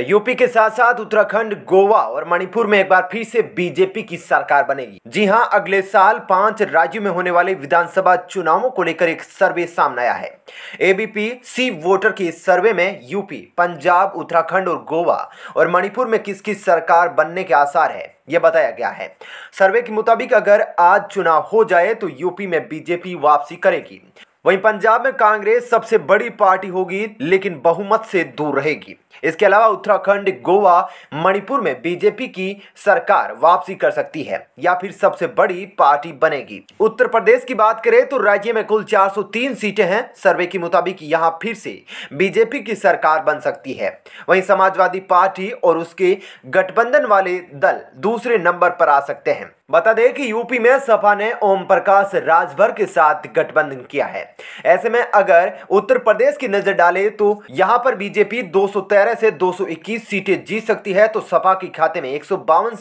UP के साथ साथ उत्तराखंड गोवा और मणिपुर में एक बार फिर से बीजेपी की सरकार बनेगी जी हां अगले साल पांच राज्यों में होने वाले विधानसभा चुनावों को लेकर एक सर्वे सामने आया है एबीपी सी वोटर के इस सर्वे में यूपी पंजाब उत्तराखंड और गोवा और मणिपुर में किसकी सरकार बनने के आसार है यह बताया गया है सर्वे के मुताबिक अगर आज चुनाव हो जाए तो यूपी में बीजेपी वापसी करेगी वहीं पंजाब में कांग्रेस सबसे बड़ी पार्टी होगी लेकिन बहुमत से दूर रहेगी इसके अलावा उत्तराखंड गोवा मणिपुर में बीजेपी की सरकार वापसी कर सकती है या फिर सबसे बड़ी पार्टी बनेगी उत्तर प्रदेश की बात करें तो राज्य में कुल 403 सीटें हैं सर्वे के मुताबिक यहां फिर से बीजेपी की सरकार बन सकती है वहीं समाजवादी पार्टी और उसके गठबंधन वाले दल दूसरे नंबर पर आ सकते हैं बता दें कि यूपी में सपा ने ओम प्रकाश राजभर के साथ गठबंधन किया है ऐसे में अगर उत्तर प्रदेश की नजर डाले तो यहां पर बीजेपी 213 से 221 सीटें जीत सकती है तो सपा के खाते में एक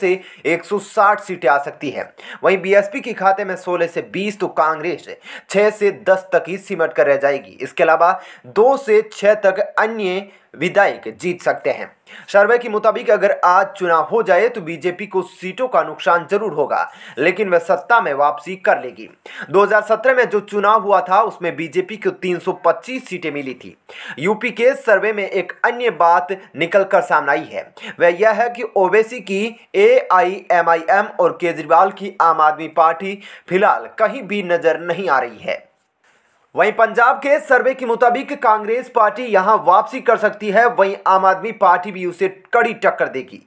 से 160 सीटें आ सकती है वहीं बीएसपी के खाते में 16 से 20 तो कांग्रेस 6 से 10 तक ही सिमट कर रह जाएगी इसके अलावा दो से छह तक अन्य विधायक जीत सकते हैं सर्वे के मुताबिक अगर आज चुनाव हो जाए तो बीजेपी को सीटों का नुकसान जरूर होगा लेकिन वह सत्ता में वापसी कर लेगी 2017 में जो चुनाव हुआ था उसमें बीजेपी को 325 सीटें मिली थी यूपी के सर्वे में एक अन्य बात निकल कर सामने आई है वह यह है कि ओवैसी की एआईएमआईएम और केजरीवाल की आम आदमी पार्टी फिलहाल कहीं भी नजर नहीं आ रही है वहीं पंजाब के सर्वे के मुताबिक कांग्रेस पार्टी यहां वापसी कर सकती है वहीं आम आदमी पार्टी भी उसे कड़ी टक्कर देगी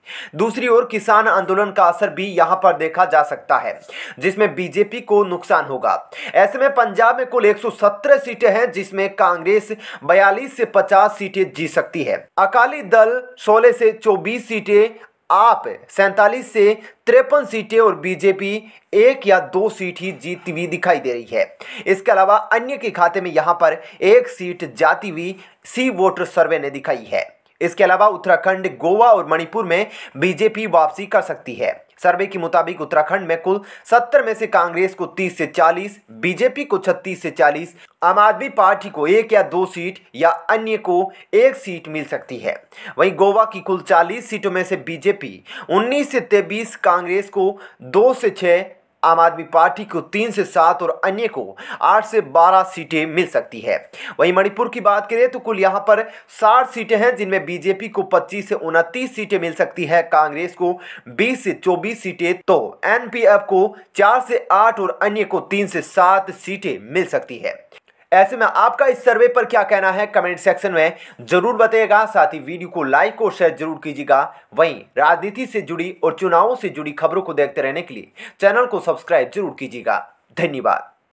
दूसरी ओर किसान आंदोलन का असर भी यहां पर देखा जा सकता है जिसमें बीजेपी को नुकसान होगा ऐसे में पंजाब में कुल 117 सीटें हैं जिसमें कांग्रेस 42 से 50 सीटें जीत सकती है अकाली दल सोलह से चौबीस सीटें आप सैंतालीस से तिरपन सीटें और बीजेपी एक या दो सीट ही जीतती हुई दिखाई दे रही है इसके अलावा अन्य के खाते में यहां पर एक सीट जाती हुई सी वोटर सर्वे ने दिखाई है इसके अलावा उत्तराखंड गोवा और मणिपुर में बीजेपी वापसी कर सकती है सर्वे के मुताबिक उत्तराखंड में कुल 70 में से कांग्रेस को 30 से 40, बीजेपी को 36 से 40, आम आदमी पार्टी को एक या दो सीट या अन्य को एक सीट मिल सकती है वहीं गोवा की कुल 40 सीटों में से बीजेपी 19 से 23, कांग्रेस को दो से छः आम आदमी पार्टी को तीन से सात और अन्य को आठ से बारह सीटें मिल सकती है वहीं मणिपुर की बात करें तो कुल यहां पर साठ सीटें हैं जिनमें बीजेपी को पच्चीस से उनतीस सीटें मिल सकती है कांग्रेस को बीस से चौबीस सीटें तो एनपीएफ को चार से आठ और अन्य को तीन से सात सीटें मिल सकती है ऐसे में आपका इस सर्वे पर क्या कहना है कमेंट सेक्शन में जरूर बताइएगा साथ ही वीडियो को लाइक और शेयर जरूर कीजिएगा वहीं राजनीति से जुड़ी और चुनावों से जुड़ी खबरों को देखते रहने के लिए चैनल को सब्सक्राइब जरूर कीजिएगा धन्यवाद